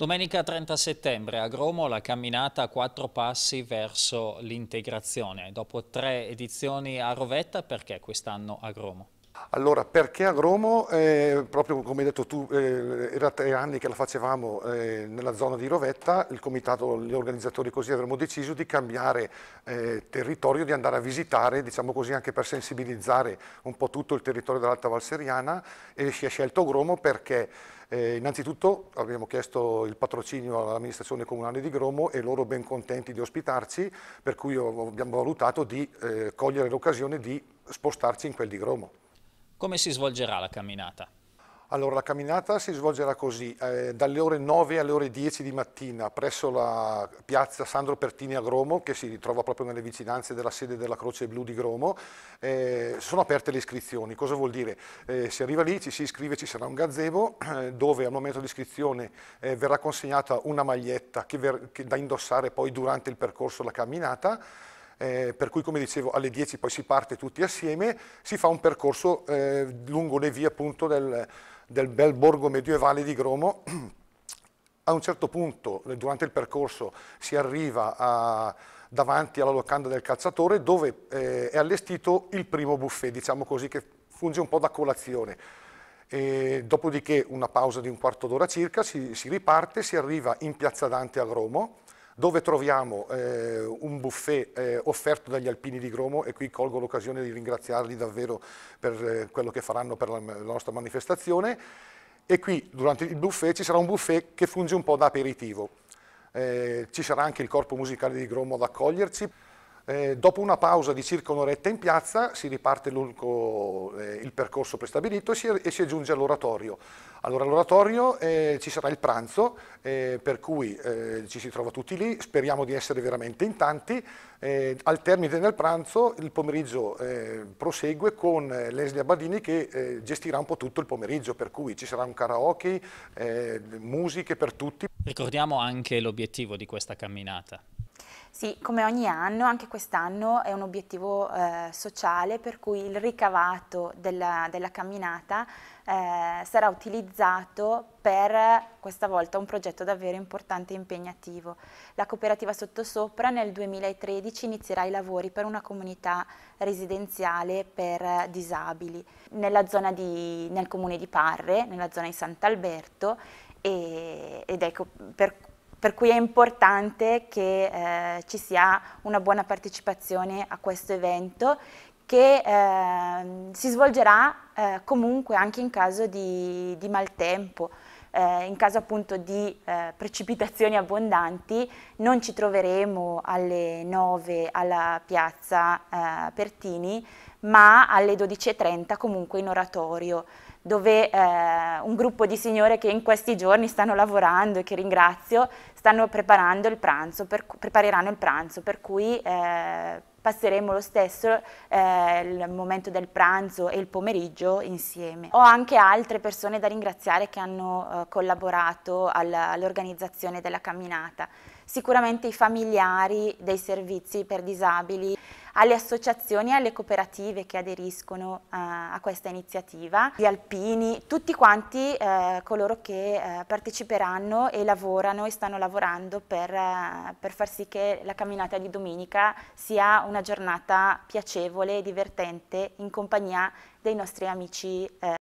Domenica 30 settembre a Gromo la camminata a quattro passi verso l'integrazione, dopo tre edizioni a Rovetta, perché quest'anno a Gromo? Allora, perché Agromo? Eh, proprio come hai detto tu, eh, era tre anni che la facevamo eh, nella zona di Rovetta, il comitato, gli organizzatori così avremmo deciso di cambiare eh, territorio, di andare a visitare, diciamo così, anche per sensibilizzare un po' tutto il territorio dell'Alta Valseriana e si è scelto Agromo perché eh, innanzitutto abbiamo chiesto il patrocinio all'amministrazione comunale di Gromo e loro ben contenti di ospitarci, per cui abbiamo valutato di eh, cogliere l'occasione di spostarci in quel di Gromo. Come si svolgerà la camminata? Allora, la camminata si svolgerà così, eh, dalle ore 9 alle ore 10 di mattina presso la piazza Sandro Pertini a Gromo, che si trova proprio nelle vicinanze della sede della Croce Blu di Gromo, eh, sono aperte le iscrizioni. Cosa vuol dire? Eh, si arriva lì, ci si iscrive, ci sarà un gazebo eh, dove al momento di iscrizione eh, verrà consegnata una maglietta che, che da indossare poi durante il percorso la camminata, eh, per cui come dicevo alle 10 poi si parte tutti assieme, si fa un percorso eh, lungo le vie appunto del, del bel borgo medievale di Gromo. A un certo punto eh, durante il percorso si arriva a, davanti alla locanda del calciatore dove eh, è allestito il primo buffet, diciamo così, che funge un po' da colazione. E dopodiché una pausa di un quarto d'ora circa, si, si riparte, si arriva in piazza Dante a Gromo, dove troviamo eh, un buffet eh, offerto dagli alpini di Gromo e qui colgo l'occasione di ringraziarli davvero per eh, quello che faranno per la, la, nostra manifestazione e qui durante il buffet ci sarà un buffet che funge un po' da aperitivo. Eh, ci sarà anche il corpo musicale di Gromo ad accoglierci. Eh, dopo una pausa di circa un'oretta in piazza si riparte eh, il percorso prestabilito e si, e si giunge all'oratorio. Allora all'oratorio eh, ci sarà il pranzo, eh, per cui eh, ci si trova tutti lì, speriamo di essere veramente in tanti. al termine del pranzo il pomeriggio prosegue con Leslie Abbadini che gestirà un po' tutto il pomeriggio, per cui ci sarà un karaoke, musiche per tutti. Ricordiamo anche l'obiettivo di questa camminata. Sì, come ogni anno, anche quest'anno è un obiettivo eh, sociale per cui il ricavato della, della camminata eh, sarà utilizzato per questa volta un progetto davvero importante e impegnativo. La cooperativa Sottosopra nel 2013 inizierà i lavori per una comunità residenziale per disabili di, nel comune di Parre, nella zona di Sant'Alberto ed ecco per cui per cui è importante che eh, ci sia una buona partecipazione a questo evento che eh, si svolgerà eh, comunque anche in caso di, di maltempo. Eh, in caso appunto di eh, precipitazioni abbondanti non ci troveremo alle 9 alla piazza eh, Pertini ma alle 12.30 comunque in oratorio dove eh, un gruppo di signore che in questi giorni stanno lavorando e che ringrazio, stanno preparando il pranzo, per, prepareranno il pranzo, per cui eh, passeremo lo stesso eh, il momento del pranzo e il pomeriggio insieme. Ho anche altre persone da ringraziare che hanno eh, collaborato all'organizzazione della camminata sicuramente i familiari dei servizi per disabili, alle associazioni e alle cooperative che aderiscono a, eh, a questa iniziativa, gli alpini, tutti quanti eh, coloro che eh, parteciperanno e lavorano e stanno lavorando per, eh, per, far sì che la camminata di domenica sia una giornata piacevole e divertente in compagnia dei nostri amici eh,